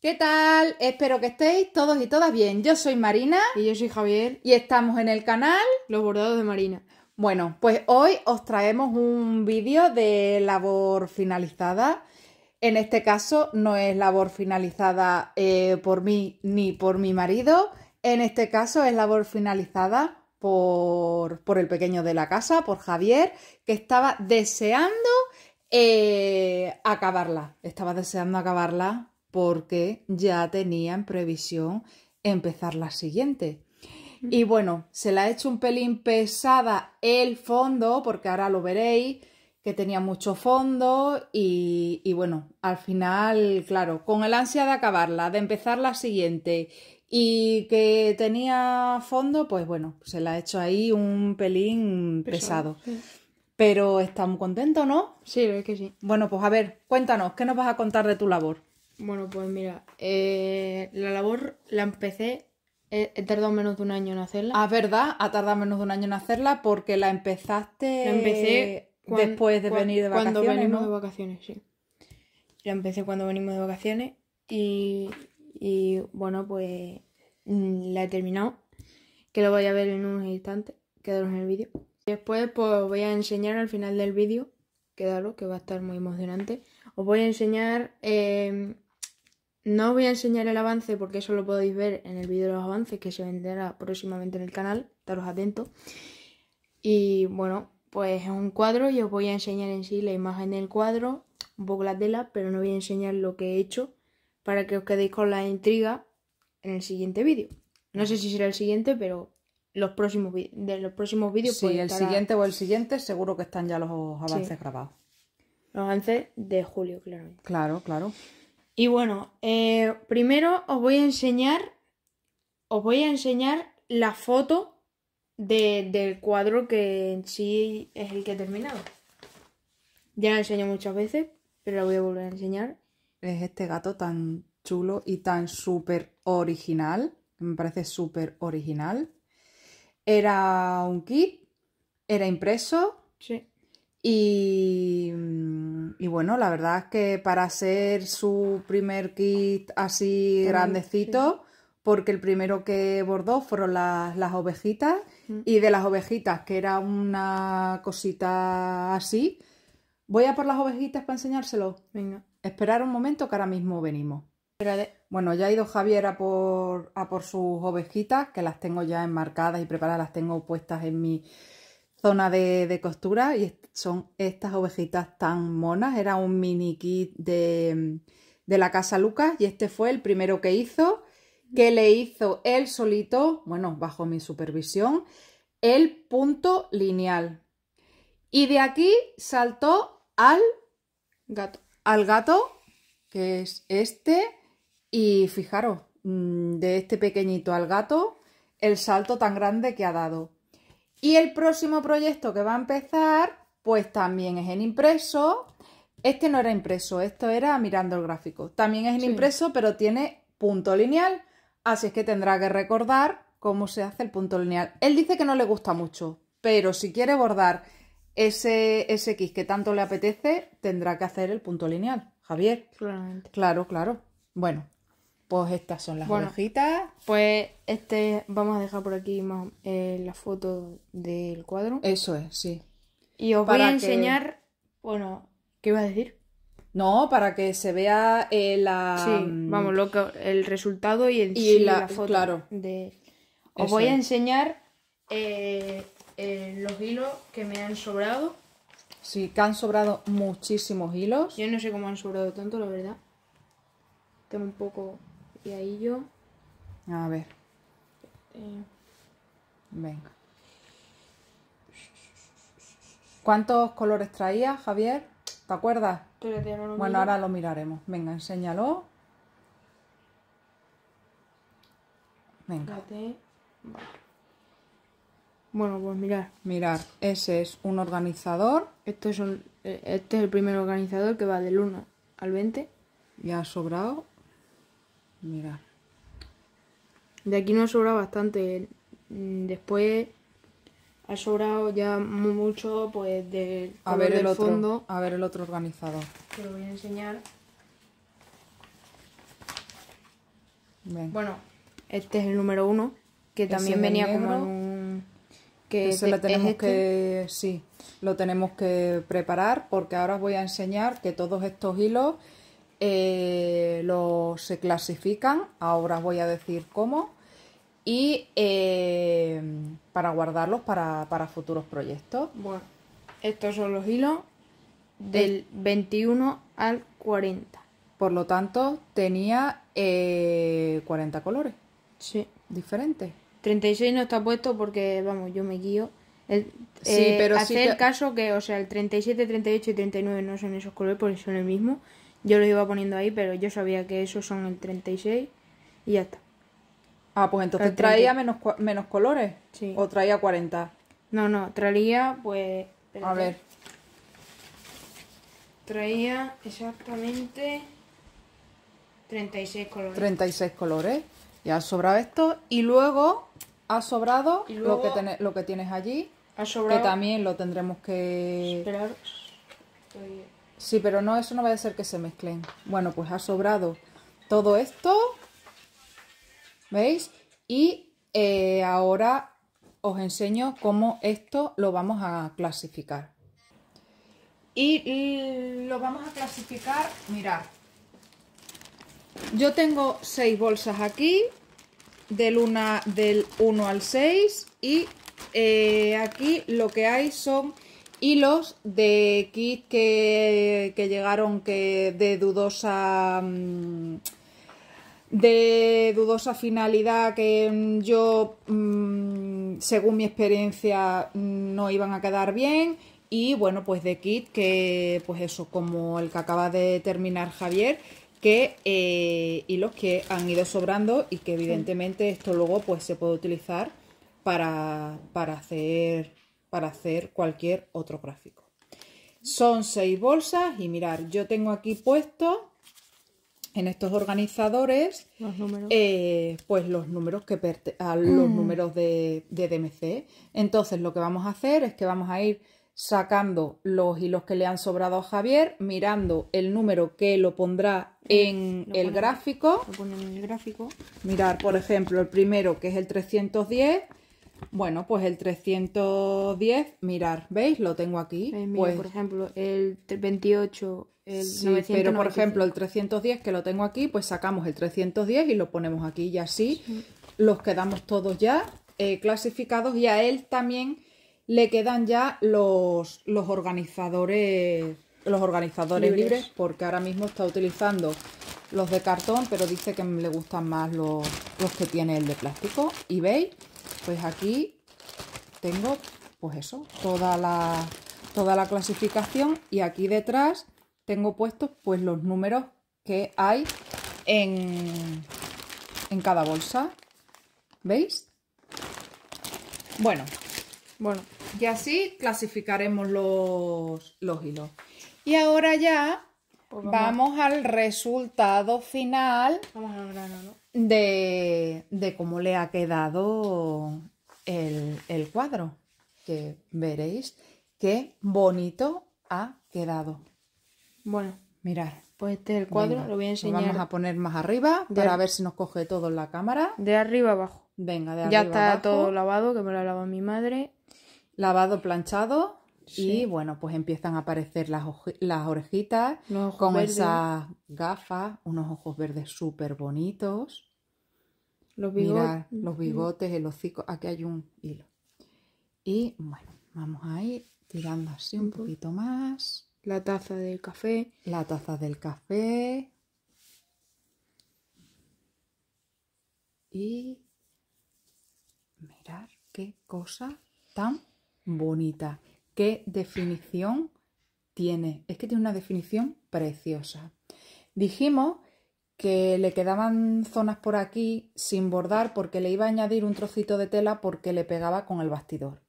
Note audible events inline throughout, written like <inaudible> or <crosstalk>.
¿Qué tal? Espero que estéis todos y todas bien. Yo soy Marina. Y yo soy Javier. Y estamos en el canal Los Bordados de Marina. Bueno, pues hoy os traemos un vídeo de labor finalizada. En este caso no es labor finalizada eh, por mí ni por mi marido. En este caso es labor finalizada por, el pequeño de la casa, por Javier, que estaba deseando eh, acabarla. Estaba deseando acabarla porque ya tenía en previsión empezar la siguiente. Y bueno, se la ha hecho un pelín pesada el fondo, porque ahora lo veréis, que tenía mucho fondo y, bueno, al final, claro, con el ansia de acabarla, de empezar la siguiente y que tenía fondo, pues bueno, se la ha hecho ahí un pelín pesado. Pero está muy contento, ¿no? Sí, es que sí. Bueno, pues a ver, cuéntanos, ¿qué nos vas a contar de tu labor? Bueno, pues mira, eh, la labor la empecé, eh, he, tardado menos de un año en hacerla. Ah, ¿verdad? Ha tardado menos de un año en hacerla porque la empezaste empecé después de venir de vacaciones. Cuando venimos de vacaciones, sí. La empecé cuando venimos de vacaciones y, y bueno, pues mm, la he terminado, que lo voy a ver en un instante, quedaros en el vídeo. Después pues voy a enseñar al final del vídeo, quedaros, que va a estar muy emocionante. Os voy a enseñar... Eh, no os voy a enseñar el avance porque eso lo podéis ver en el vídeo de los avances que se venderá próximamente en el canal, estaros atentos. Y bueno, pues es un cuadro y os voy a enseñar en sí la imagen del cuadro, un poco la tela, pero no voy a enseñar lo que he hecho para que os quedéis con la intriga en el siguiente vídeo. No sé si será el siguiente, pero los próximos de los próximos vídeos. Sí, pues, el siguiente o el siguiente seguro que están ya los avances grabados. Los avances de julio, claro. Claro, claro. Y bueno, eh, primero os voy a enseñar, os voy a enseñar la foto del cuadro que en sí es el que he terminado. Ya la enseño muchas veces, pero la voy a volver a enseñar. Es este gato tan chulo y tan súper original, me parece súper original. Era un kit, era impreso. Sí. Mm, y, bueno, la verdad es que para ser su primer kit así grandecito, porque el primero que bordó fueron las, ovejitas, mm. y de las ovejitas, que era una cosita así, voy a por las ovejitas para enseñárselo. Venga. Esperar un momento que ahora mismo venimos. Bueno, ya ha ido Javier a por, a por sus ovejitas, que las tengo ya enmarcadas y preparadas, las tengo puestas en mi zona de, costura y son estas ovejitas tan monas. Era un mini kit de, de la Casa Lucas y este fue el primero que hizo, que le hizo él solito, bueno, bajo mi supervisión, el punto lineal. Y de aquí saltó al gato. Al gato, que es este, y fijaros, mm, de este pequeñito al gato, el salto tan grande que ha dado. Y el próximo proyecto que va a empezar, pues también es en impreso. Este no era impreso, esto era mirando el gráfico. También es en impreso, pero tiene punto lineal, así es que tendrá que recordar cómo se hace el punto lineal. Él dice que no le gusta mucho, pero si quiere bordar ese, ese X que tanto le apetece, tendrá que hacer el punto lineal. Javier. Claro, claro. Bueno, pues estas son las bueno, Pues este vamos a dejar por aquí más eh, la foto del cuadro. Eso es, sí. Y os voy a enseñar, bueno, ¿qué iba a decir? No, para que se vea eh, la. Mm, vamos, lo el resultado y, la, foto. Claro. De... Os voy a enseñar eh, los hilos que me han sobrado. Sí, que han sobrado muchísimos hilos. Yo no sé cómo han sobrado tanto, la verdad. Tengo un poco ahí yo. A ver. Este. Venga. ¿Cuántos colores traía, Javier? ¿Te acuerdas? bueno, ahora lo miraremos. Venga, enséñalo. Venga. Bueno, pues mirar. Mirar, ese es un organizador. Eh, este es el primer organizador que va del 1 al 20. Ya ha sobrado Mira. De aquí nos sobrado bastante. Mm, después ha sobrado ya mucho pues del. a ver el otro, fondo. A ver el otro organizador. Te lo voy a enseñar. Bueno, este es el número uno, que también venía como un... Que Ese lo tenemos este. que... Sí, lo tenemos que preparar porque ahora os voy a enseñar que todos estos hilos eh, los se clasifican, ahora os voy a decir cómo, y eh, para guardarlos para, futuros proyectos. Bueno, estos son los hilos del 21 al 40. Por lo tanto, tenía 40 eh, colores. Sí. Diferentes. 36 no está puesto porque, vamos, yo me guío. sí, pero hacer caso que, o sea, el 37, 38 y 39 no son esos colores porque son el mismo. Yo lo iba poniendo ahí, pero yo sabía que esos son el 36 y ya está. Ah, pues entonces traía menos, menos colores. Sí. O traía 40. No, no, traía pues... A ver. Traía exactamente 36 colores. 36 colores. Ya ha sobrado esto. Y luego ha sobrado lo, que tienes allí. Ha sobrado... Que también lo tendremos que... Esperar. Sí, pero no, eso no va a ser que se mezclen. Bueno, pues ha sobrado todo esto. ¿Veis? Y eh, ahora os enseño cómo esto lo vamos a clasificar. Y lo vamos a clasificar, mirad. Yo tengo seis bolsas aquí, del, del 1 al 6, y eh, aquí lo que hay son hilos de kit que, llegaron que de dudosa mm, de dudosa finalidad que yo mm, según mi experiencia no iban a quedar bien y bueno pues de kit que pues eso como el que acaba de terminar Javier que hilos eh, que han ido sobrando y que evidentemente esto luego pues se puede utilizar para, para hacer para hacer cualquier otro gráfico. Son seis bolsas y mirar, yo tengo aquí puesto en estos organizadores los eh, pues los números que a los mm. números de, DMC. Entonces lo que vamos a hacer es que vamos a ir sacando los hilos que le han sobrado a Javier, mirando el número que lo pondrá en el gráfico. Lo en el gráfico. Mirar, por ejemplo, el primero que es el 310, bueno, pues el 310, mirar, ¿veis? Lo tengo aquí. Pues por ejemplo, el 28, el sí, Pero por ejemplo, el 310 que lo tengo aquí, pues sacamos el 310 y lo ponemos aquí y así los quedamos todos ya eh, clasificados y a él también le quedan ya los, organizadores los organizadores libres. porque ahora mismo está utilizando los de cartón pero dice que le gustan más los, los que tiene el de plástico y veis pues aquí tengo, pues eso, toda la, toda la clasificación y aquí detrás tengo puestos pues los números que hay en, cada bolsa. ¿Veis? Bueno, bueno, y así clasificaremos los, los hilos. Y ahora ya pues vamos, al resultado final de, cómo le ha quedado el, cuadro, que veréis qué bonito ha quedado. Bueno, mirad. Pues este es el cuadro, lo voy a enseñar. Vamos a poner más arriba para ver si nos coge todo en la cámara. De arriba abajo. Venga, de ya Ya está todo lavado, que me lo ha lavado mi madre. Lavado, planchado. Y bueno, pues empiezan a aparecer las, orejitas con esas gafas, unos ojos verdes súper bonitos. Los bigotes. los bigotes, el hocico. Aquí hay un hilo. Y bueno, vamos a ir tirando así un, un poquito más. La taza del café. La taza del café. Y mirar qué cosa tan bonita qué definición tiene. Es que tiene una definición preciosa. Dijimos que le quedaban zonas por aquí sin bordar porque le iba a añadir un trocito de tela porque le pegaba con el bastidor.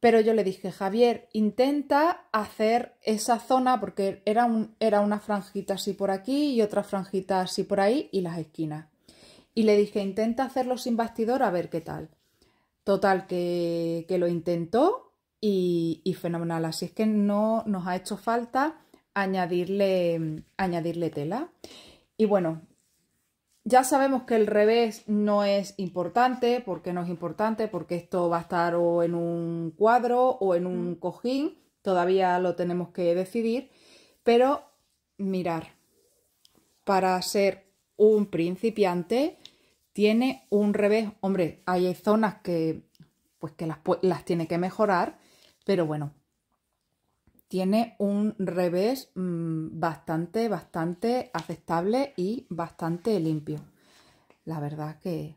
Pero yo le dije, Javier, intenta hacer esa zona porque era, un, era una franjita así por aquí y otra franjita así por ahí y las esquinas. Y le dije, intenta hacerlo sin bastidor a ver qué tal. Total, que, que lo intentó y, fenomenal. Así es que no nos ha hecho falta añadirle, añadirle tela. Y bueno, ya sabemos que el revés no es importante, ¿Por qué no es importante, porque esto va a estar o en un cuadro o en un mm. cojín, todavía lo tenemos que decidir, pero mirar, para ser un principiante tiene un revés, hombre, hay zonas que pues que las tiene que mejorar, pero bueno, tiene un revés mm, bastante, bastante aceptable y bastante limpio. La verdad que,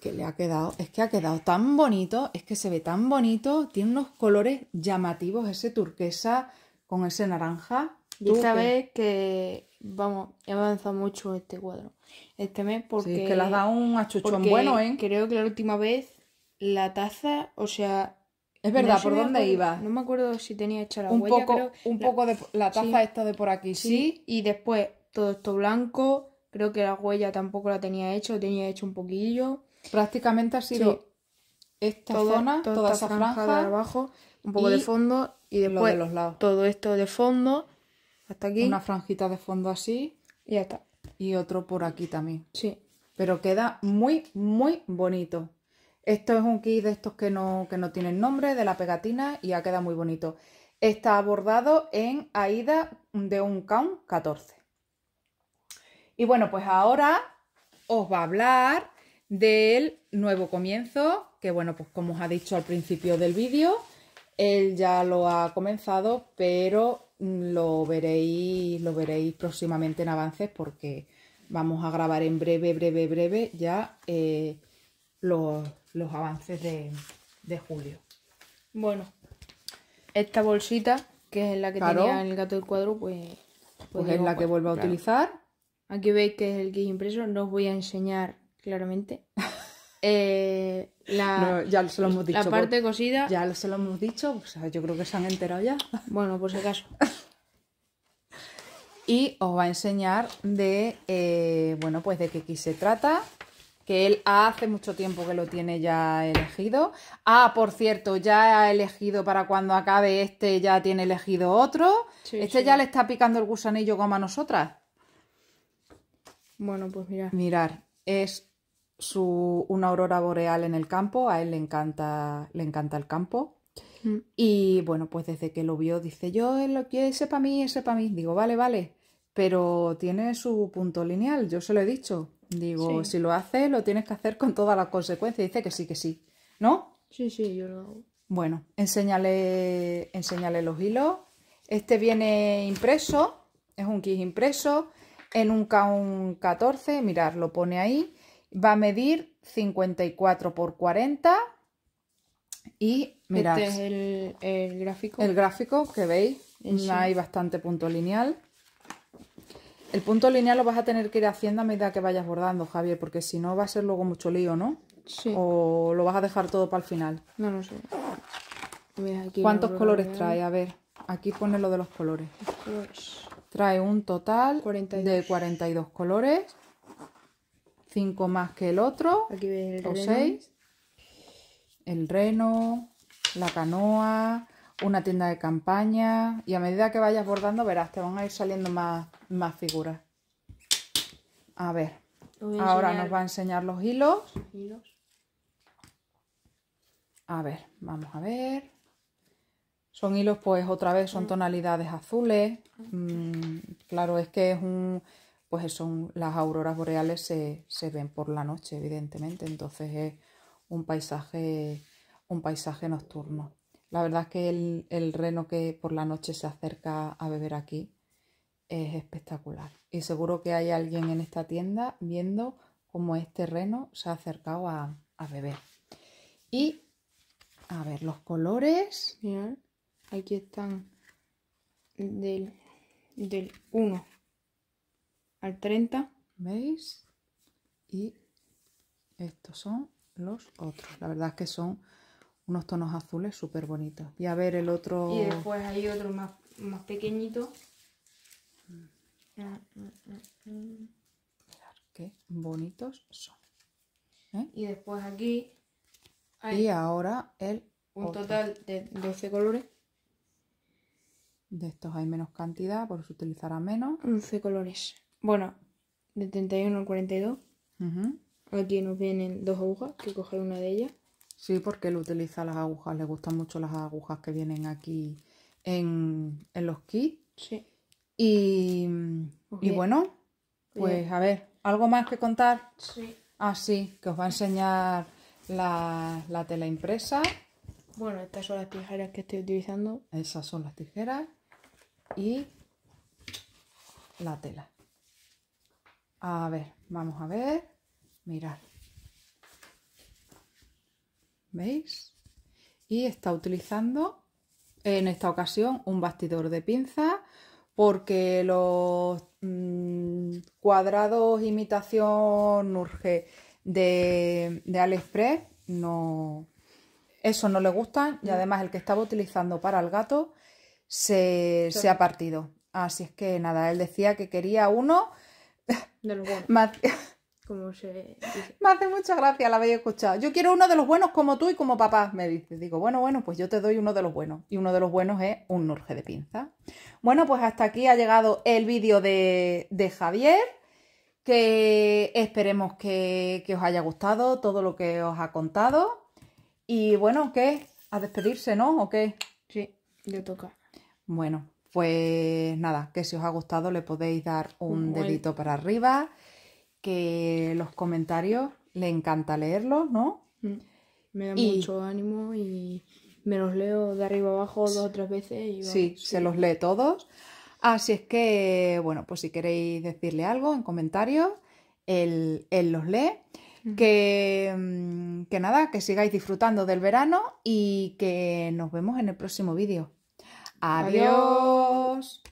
que le ha quedado, es que ha quedado tan bonito, es que se ve tan bonito, tiene unos colores llamativos, ese turquesa con ese naranja. Y sabes que, vamos, he avanzado mucho este cuadro, este mes, porque... Sí, que le has un achuchón bueno, ¿eh? Creo que la última vez la taza, o sea... Es verdad, ¿por dónde iba? No me acuerdo si tenía hecha la un huella, Poco, un poco de... La taza está esta de por aquí, sí. Y después todo esto blanco, creo que la huella tampoco la tenía hecho tenía hecho un poquillo. Prácticamente ha sido esta zona, toda, esa franja, de abajo, un poco de fondo y después de los lados. todo esto de fondo hasta aquí. Una franjita de fondo así. Y ya está. Y otro por aquí también. Sí. Pero queda muy, muy bonito. Esto es un kit de estos que no, no tienen nombre, de la pegatina y ha quedado muy bonito. Está bordado en Aida de un count 14. Y bueno, pues ahora os va a hablar del nuevo comienzo, que bueno, pues como os ha dicho al principio del vídeo, él ya lo ha comenzado, pero lo veréis, lo veréis próximamente en avances porque vamos a grabar en breve, breve, breve ya eh, los, avances de, julio. Bueno, esta bolsita, que es la que tenía tenía el gato del cuadro, pues... pues, pues es la pues, que vuelvo a utilizar. Aquí veis que es el kit impreso, no os voy a enseñar claramente. la, parte cosida. Ya se lo hemos dicho, yo creo que se han enterado ya. <laughs> Bueno, por si acaso. <laughs> y os va a enseñar de, eh, bueno, pues de qué aquí se trata, que él hace mucho tiempo que lo tiene ya elegido. Ah, por cierto, ya ha elegido para cuando acabe este, ya tiene elegido otro. este ya le está picando el gusanillo como a nosotras. Bueno, pues mirar. Mirar, es su, una aurora boreal en el campo, a él le encanta, le encanta el campo. Mm. Y bueno, pues desde que lo vio dice, yo lo que ese para mí, ese para mí. Digo, vale, vale, pero tiene su punto lineal, yo se lo he dicho Digo, si lo haces, lo tienes que hacer con todas las consecuencias. Dice que sí, que sí. ¿No? Sí, sí, yo lo hago. Bueno, enséñale, los hilos. Este viene impreso, es un kit impreso, en un k 14, mirad, lo pone ahí. Va a medir 54 por 40 y mirad. Este es el, gráfico. El gráfico que veis, hay bastante punto lineal. El punto lineal lo vas a tener que ir haciendo a medida que vayas bordando, Javier, porque si no va a ser luego mucho lío, ¿no? Sí. O lo vas a dejar todo para el final. No, no sé. ¿Cuántos colores trae? A ver, aquí pone lo de los colores. Trae un total de 42 colores. 5 más que el otro. Aquí el o 6. El reno, la canoa, una tienda de campaña y a medida que vayas bordando verás, te van a ir saliendo más, más figuras. A ver, ahora nos va a enseñar los hilos. A ver, vamos a ver. Son hilos, pues otra vez son ah. tonalidades azules. Ah. Mm, claro, es que es un... Pues son las auroras boreales se, se ven por la noche, evidentemente. Entonces es un paisaje, un paisaje nocturno. La verdad es que el, reno que por la noche se acerca a beber aquí es espectacular. Y seguro que hay alguien en esta tienda viendo cómo este reno se ha acercado a, beber. Y a ver, los colores. Mirad, aquí están del, del 1 al 30. ¿Veis? Y estos son los otros. La verdad es que son unos tonos azules súper bonitos. Y a ver el otro... Y después hay otro más, más pequeñito. qué bonitos son. ¿Eh? Y después aquí hay y ahora el un total de 12 colores. De estos hay menos cantidad, por eso utilizará menos. 11 colores. Bueno, de 31 al 42. Aquí nos vienen dos agujas, que coger una de ellas. Sí, porque él utiliza las agujas, le gustan mucho las agujas que vienen aquí en, los kits. Sí. Y, pues bueno, pues a ver, ¿algo más que contar? Sí. Ah, sí, que os va a enseñar la, la tela impresa. Bueno, estas son las tijeras que estoy utilizando. Esas son las tijeras y la tela. A ver, vamos a ver. Mirad. ¿Veis? Y está utilizando en esta ocasión un bastidor de pinza porque los mm, cuadrados imitación urge de, de Aliexpress no, eso no le gustan y además el que estaba utilizando para el gato se, ha partido. Así es que nada, él decía que quería uno <laughs> como se Me hace mucha gracia, la habéis escuchado. Yo quiero uno de los buenos como tú y como papá, me dice. Digo, bueno, bueno, pues yo te doy uno de los buenos. Y uno de los buenos es un urge de pinza. Bueno, pues hasta aquí ha llegado el vídeo de, Javier. Que esperemos que, os haya gustado todo lo que os ha contado. Y bueno, ¿qué? A despedirse, ¿no? ¿O qué? Sí, yo toca. Bueno, pues nada, que si os ha gustado le podéis dar un dedito para arriba que los comentarios le encanta leerlos, ¿no? Mm. Me da mucho ánimo y me los leo de arriba abajo dos o tres veces. sí, se los lee todos. Así es que, bueno, pues si queréis decirle algo en comentarios, él, los lee. Mm. Mm, que, nada, que sigáis disfrutando del verano y que nos vemos en el próximo vídeo. Adiós.